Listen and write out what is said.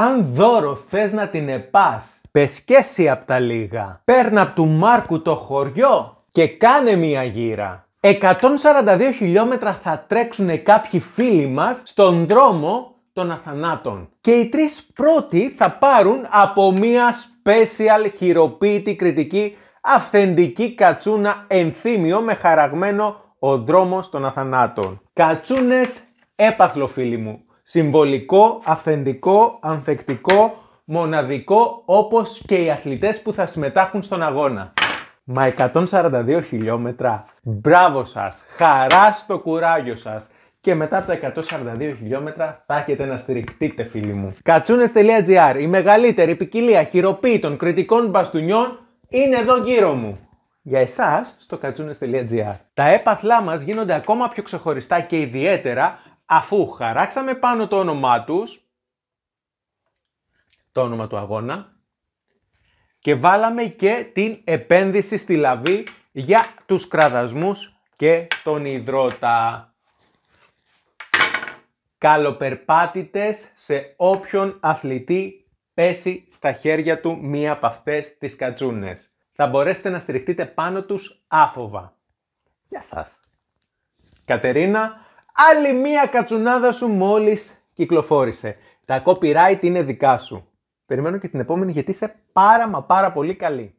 Αν δώρο θες να την επάς, πες και εσύ απ' τα λίγα. Παίρνα απ' του Μάρκου το χωριό και κάνε μία γύρα. 142 χιλιόμετρα θα τρέξουν κάποιοι φίλοι μας στον δρόμο των αθανάτων. Και οι τρεις πρώτοι θα πάρουν από μία special χειροποίητη κριτική αυθεντική κατσούνα ενθύμιο με χαραγμένο ο δρόμος των αθανάτων. Κατσούνες έπαθλο φίλοι μου. Συμβολικό, αυθεντικό, ανθεκτικό, μοναδικό, όπως και οι αθλητές που θα συμμετάχουν στον αγώνα. Μα 142 χιλιόμετρα. Μπράβο σας. Χαρά στο κουράγιο σας. Και μετά από τα 142 χιλιόμετρα θα έχετε να στηριχτείτε φίλοι μου. Κατσούνες.gr Η μεγαλύτερη ποικιλία χειροποίητων κριτικών μπαστούνιών είναι εδώ γύρω μου. Για εσάς στο κατσούνες.gr Τα έπαθλά μας γίνονται ακόμα πιο ξεχωριστά και ιδιαίτερα αφού χαράξαμε πάνω το όνομά τους, το όνομα του αγώνα, και βάλαμε και την επένδυση στη λαβή για τους κραδασμούς και τον υδρότα. Καλοπερπάτητες σε όποιον αθλητή πέσει στα χέρια του μία από αυτές τις κατσούνες. Θα μπορέσετε να στηριχτείτε πάνω τους άφοβα. Γεια σας. Κατερίνα, Άλλη μία κατσουνάδα σου μόλις κυκλοφόρησε. Τα copyright είναι δικά σου. Περιμένω και την επόμενη γιατί είσαι πάρα μα πάρα πολύ καλή.